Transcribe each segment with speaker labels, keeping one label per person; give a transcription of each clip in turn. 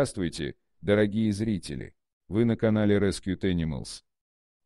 Speaker 1: Здравствуйте, дорогие зрители! Вы на канале Rescued Animals.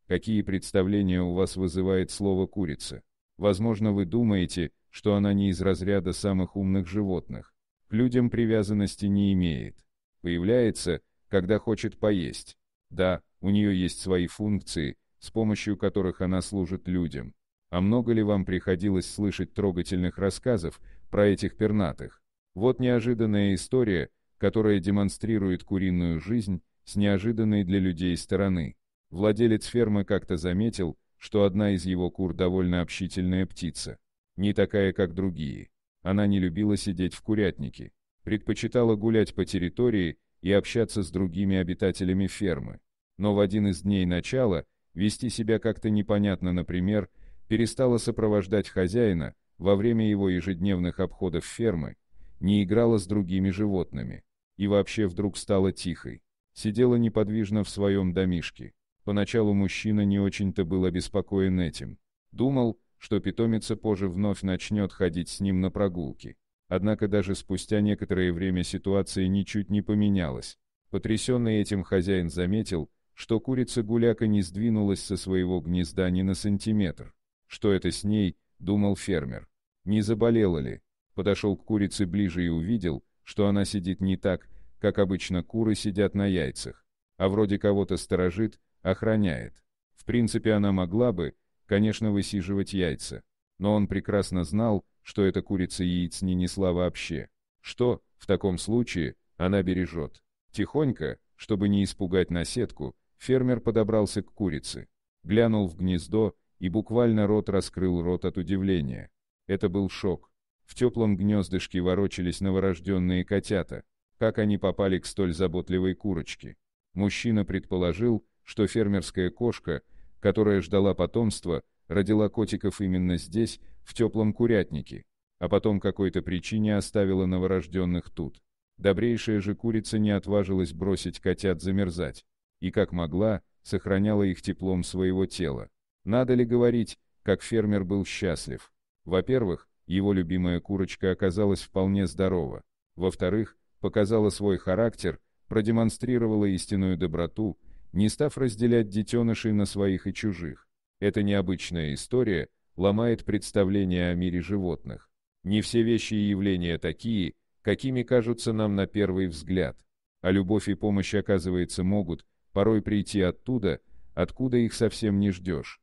Speaker 1: Какие представления у вас вызывает слово «курица»? Возможно, вы думаете, что она не из разряда самых умных животных. К людям привязанности не имеет. Появляется, когда хочет поесть. Да, у нее есть свои функции, с помощью которых она служит людям. А много ли вам приходилось слышать трогательных рассказов про этих пернатых? Вот неожиданная история – которая демонстрирует куриную жизнь с неожиданной для людей стороны. Владелец фермы как-то заметил, что одна из его кур довольно общительная птица, не такая, как другие. Она не любила сидеть в курятнике, предпочитала гулять по территории и общаться с другими обитателями фермы. Но в один из дней начала вести себя как-то непонятно, например, перестала сопровождать хозяина во время его ежедневных обходов фермы, не играла с другими животными и вообще вдруг стала тихой. Сидела неподвижно в своем домишке. Поначалу мужчина не очень-то был обеспокоен этим. Думал, что питомица позже вновь начнет ходить с ним на прогулки. Однако даже спустя некоторое время ситуация ничуть не поменялась. Потрясенный этим хозяин заметил, что курица-гуляка не сдвинулась со своего гнезда ни на сантиметр. Что это с ней, думал фермер. Не заболела ли? Подошел к курице ближе и увидел, что она сидит не так, как обычно куры сидят на яйцах, а вроде кого-то сторожит, охраняет. В принципе, она могла бы, конечно, высиживать яйца, но он прекрасно знал, что эта курица яиц не несла вообще, что, в таком случае, она бережет. Тихонько, чтобы не испугать наседку, фермер подобрался к курице, глянул в гнездо и буквально рот раскрыл рот от удивления. Это был шок. В теплом гнездышке ворочались новорожденные котята. Как они попали к столь заботливой курочке? Мужчина предположил, что фермерская кошка, которая ждала потомства, родила котиков именно здесь, в теплом курятнике, а потом какой-то причине оставила новорожденных тут. Добрейшая же курица не отважилась бросить котят замерзать, и как могла, сохраняла их теплом своего тела. Надо ли говорить, как фермер был счастлив? Во-первых, его любимая курочка оказалась вполне здорова. Во-вторых, показала свой характер, продемонстрировала истинную доброту, не став разделять детенышей на своих и чужих. Эта необычная история ломает представление о мире животных. Не все вещи и явления такие, какими кажутся нам на первый взгляд. А любовь и помощь, оказывается, могут порой прийти оттуда, откуда их совсем не ждешь.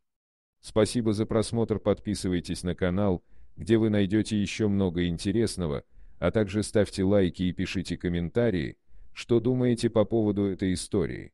Speaker 1: Спасибо за просмотр, подписывайтесь на канал – где вы найдете еще много интересного, а также ставьте лайки и пишите комментарии, что думаете по поводу этой истории.